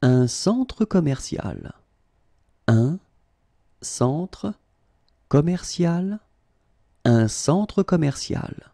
Un centre commercial. Un centre commercial. Un centre commercial.